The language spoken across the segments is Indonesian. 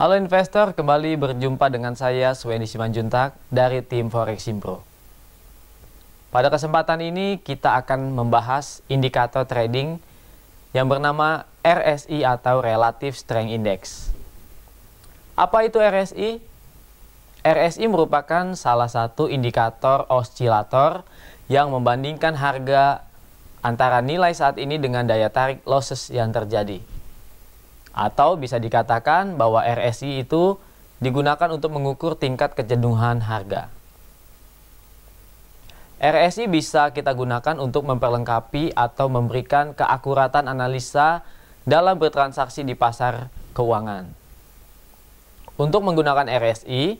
Halo investor, kembali berjumpa dengan saya Sweni Simanjuntak dari tim Forex Simpro. Pada kesempatan ini kita akan membahas indikator trading yang bernama RSI atau Relative Strength Index. Apa itu RSI? RSI merupakan salah satu indikator oscilator yang membandingkan harga antara nilai saat ini dengan daya tarik losses yang terjadi. Atau bisa dikatakan bahwa RSI itu digunakan untuk mengukur tingkat kejenuhan harga. RSI bisa kita gunakan untuk memperlengkapi atau memberikan keakuratan analisa dalam bertransaksi di pasar keuangan. Untuk menggunakan RSI,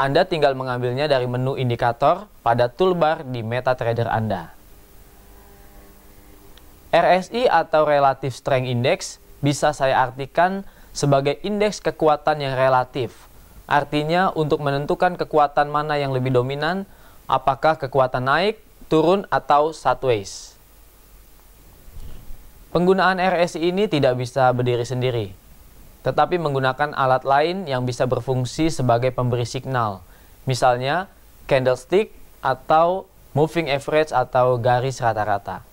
Anda tinggal mengambilnya dari menu indikator pada toolbar di MetaTrader Anda. RSI atau Relative Strength Index bisa saya artikan sebagai indeks kekuatan yang relatif. Artinya untuk menentukan kekuatan mana yang lebih dominan, apakah kekuatan naik, turun, atau sideways. Penggunaan RSI ini tidak bisa berdiri sendiri, tetapi menggunakan alat lain yang bisa berfungsi sebagai pemberi signal, misalnya candlestick atau moving average atau garis rata-rata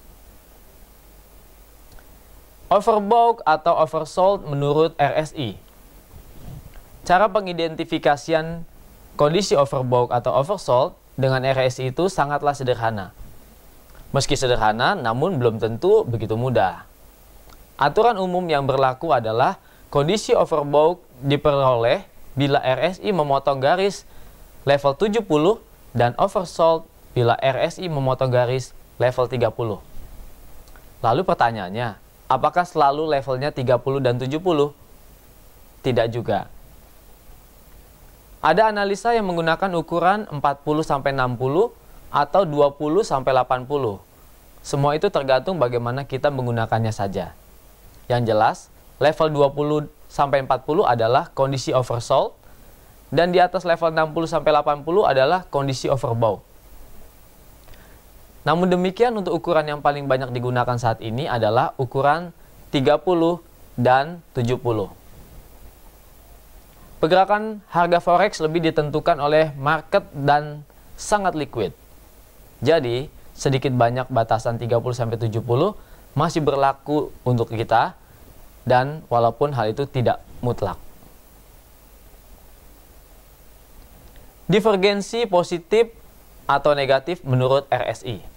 overbought atau oversold menurut RSI. Cara pengidentifikasian kondisi overbought atau oversold dengan RSI itu sangatlah sederhana. Meski sederhana, namun belum tentu begitu mudah. Aturan umum yang berlaku adalah kondisi overbought diperoleh bila RSI memotong garis level 70 dan oversold bila RSI memotong garis level 30. Lalu pertanyaannya, Apakah selalu levelnya 30 dan 70? Tidak juga. Ada analisa yang menggunakan ukuran 40 sampai 60 atau 20 sampai 80. Semua itu tergantung bagaimana kita menggunakannya saja. Yang jelas, level 20 sampai 40 adalah kondisi oversold dan di atas level 60 sampai 80 adalah kondisi overbought. Namun demikian untuk ukuran yang paling banyak digunakan saat ini adalah ukuran 30 dan 70. Pergerakan harga forex lebih ditentukan oleh market dan sangat liquid. Jadi, sedikit banyak batasan 30 sampai 70 masih berlaku untuk kita dan walaupun hal itu tidak mutlak. Divergensi positif atau negatif menurut RSI.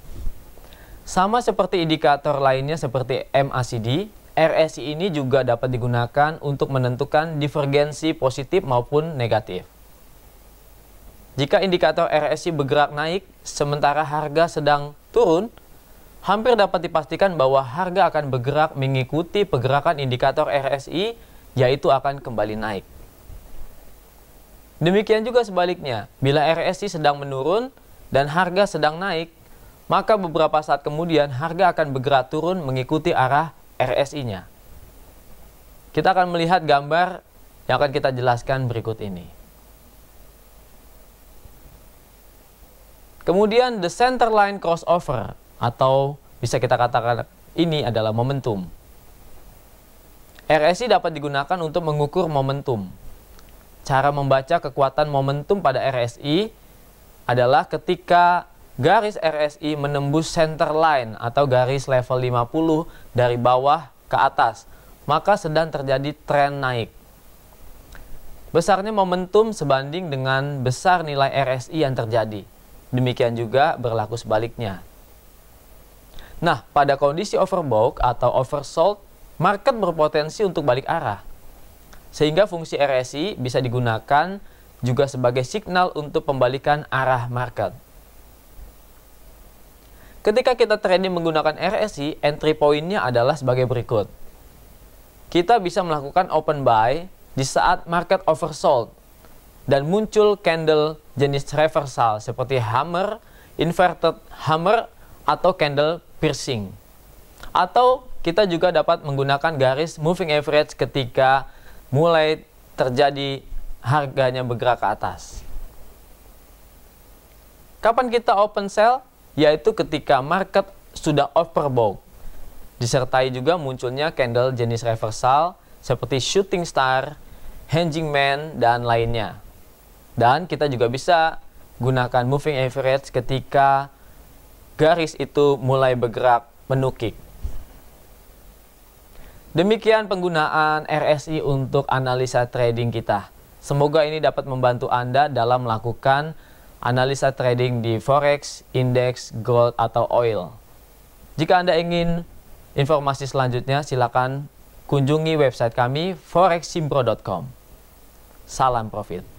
Sama seperti indikator lainnya seperti MACD, RSI ini juga dapat digunakan untuk menentukan divergensi positif maupun negatif. Jika indikator RSI bergerak naik sementara harga sedang turun, hampir dapat dipastikan bahwa harga akan bergerak mengikuti pergerakan indikator RSI yaitu akan kembali naik. Demikian juga sebaliknya, bila RSI sedang menurun dan harga sedang naik, maka beberapa saat kemudian harga akan bergerak turun mengikuti arah RSI-nya. Kita akan melihat gambar yang akan kita jelaskan berikut ini. Kemudian the center line crossover atau bisa kita katakan ini adalah momentum. RSI dapat digunakan untuk mengukur momentum. Cara membaca kekuatan momentum pada RSI adalah ketika Garis RSI menembus center line atau garis level 50 dari bawah ke atas, maka sedang terjadi tren naik. Besarnya momentum sebanding dengan besar nilai RSI yang terjadi. Demikian juga berlaku sebaliknya. Nah, pada kondisi overbought atau oversold, market berpotensi untuk balik arah. Sehingga fungsi RSI bisa digunakan juga sebagai signal untuk pembalikan arah market. Ketika kita trading menggunakan RSI, entry pointnya adalah sebagai berikut. Kita bisa melakukan open buy di saat market oversold dan muncul candle jenis reversal seperti hammer, inverted hammer, atau candle piercing. Atau kita juga dapat menggunakan garis moving average ketika mulai terjadi harganya bergerak ke atas. Kapan kita open sell? yaitu ketika market sudah overbought. Disertai juga munculnya candle jenis reversal seperti shooting star, hanging man, dan lainnya. Dan kita juga bisa gunakan moving average ketika garis itu mulai bergerak menukik. Demikian penggunaan RSI untuk analisa trading kita. Semoga ini dapat membantu Anda dalam melakukan analisa trading di forex, indeks, gold, atau oil. Jika Anda ingin informasi selanjutnya, silakan kunjungi website kami forexsimpro.com. Salam profit.